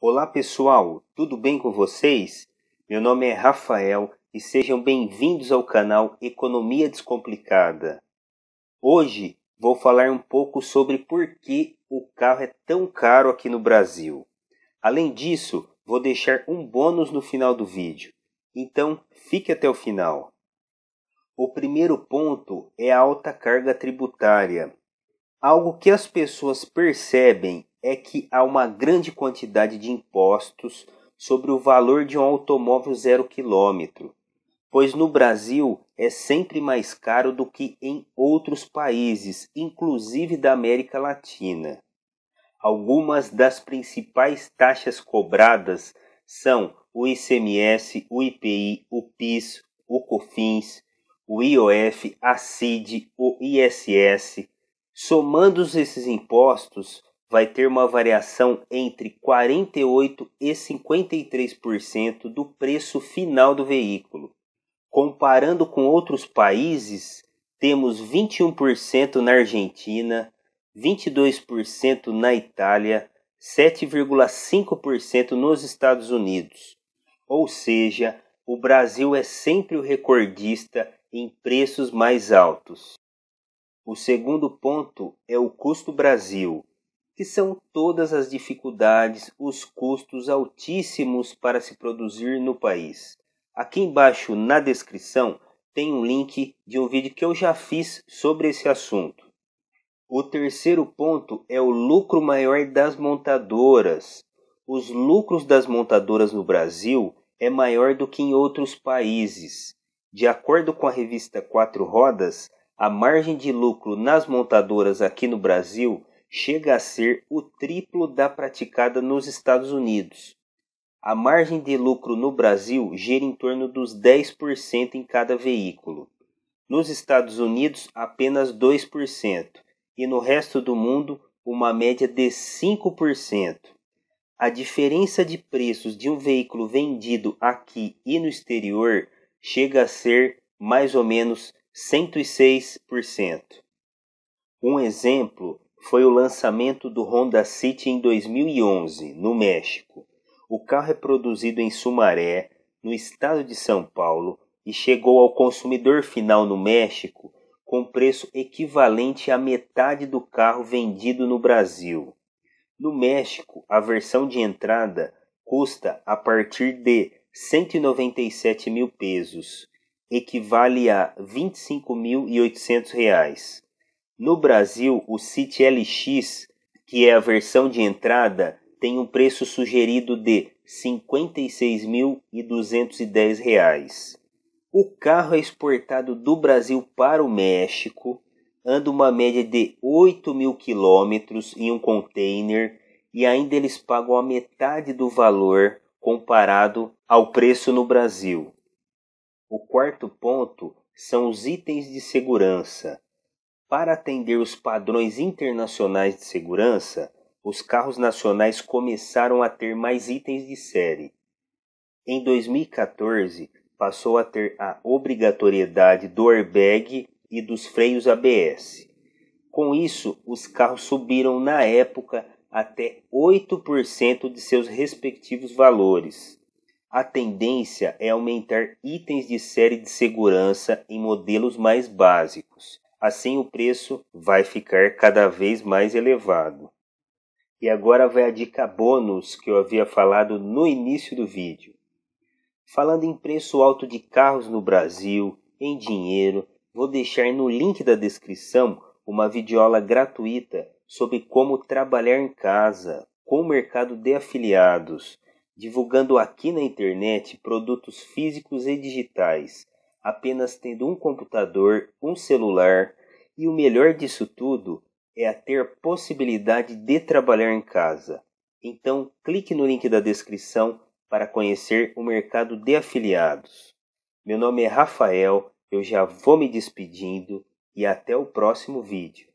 Olá pessoal, tudo bem com vocês? Meu nome é Rafael e sejam bem-vindos ao canal Economia Descomplicada. Hoje vou falar um pouco sobre por que o carro é tão caro aqui no Brasil. Além disso, vou deixar um bônus no final do vídeo, então fique até o final. O primeiro ponto é a alta carga tributária. Algo que as pessoas percebem é que há uma grande quantidade de impostos sobre o valor de um automóvel zero quilômetro, pois no Brasil é sempre mais caro do que em outros países, inclusive da América Latina. Algumas das principais taxas cobradas são o ICMS, o IPI, o PIS, o COFINS, o IOF, a CID, o ISS. Somando esses impostos, vai ter uma variação entre 48 e 53% do preço final do veículo. Comparando com outros países, temos 21% na Argentina, 22% na Itália, 7,5% nos Estados Unidos. Ou seja, o Brasil é sempre o recordista em preços mais altos. O segundo ponto é o custo Brasil, que são todas as dificuldades, os custos altíssimos para se produzir no país. Aqui embaixo na descrição tem um link de um vídeo que eu já fiz sobre esse assunto. O terceiro ponto é o lucro maior das montadoras. Os lucros das montadoras no Brasil é maior do que em outros países. De acordo com a revista Quatro Rodas, a margem de lucro nas montadoras aqui no Brasil chega a ser o triplo da praticada nos Estados Unidos. A margem de lucro no Brasil gira em torno dos 10% em cada veículo. Nos Estados Unidos, apenas 2%, e no resto do mundo, uma média de 5%. A diferença de preços de um veículo vendido aqui e no exterior chega a ser mais ou menos 106%. Um exemplo foi o lançamento do Honda City em 2011, no México. O carro é produzido em Sumaré, no estado de São Paulo, e chegou ao consumidor final no México com preço equivalente à metade do carro vendido no Brasil. No México, a versão de entrada custa a partir de 197 mil pesos, equivale a 25.800 reais. No Brasil, o City LX, que é a versão de entrada, tem um preço sugerido de R$ 56.210. O carro é exportado do Brasil para o México, anda uma média de 8 mil quilômetros em um container e ainda eles pagam a metade do valor comparado ao preço no Brasil. O quarto ponto são os itens de segurança. Para atender os padrões internacionais de segurança, os carros nacionais começaram a ter mais itens de série. Em 2014, passou a ter a obrigatoriedade do airbag e dos freios ABS. Com isso, os carros subiram na época até 8% de seus respectivos valores. A tendência é aumentar itens de série de segurança em modelos mais básicos Assim, o preço vai ficar cada vez mais elevado. E agora vai a dica bônus que eu havia falado no início do vídeo. Falando em preço alto de carros no Brasil, em dinheiro, vou deixar no link da descrição uma videoaula gratuita sobre como trabalhar em casa com o mercado de afiliados, divulgando aqui na internet produtos físicos e digitais apenas tendo um computador, um celular e o melhor disso tudo é a ter possibilidade de trabalhar em casa. Então, clique no link da descrição para conhecer o mercado de afiliados. Meu nome é Rafael, eu já vou me despedindo e até o próximo vídeo.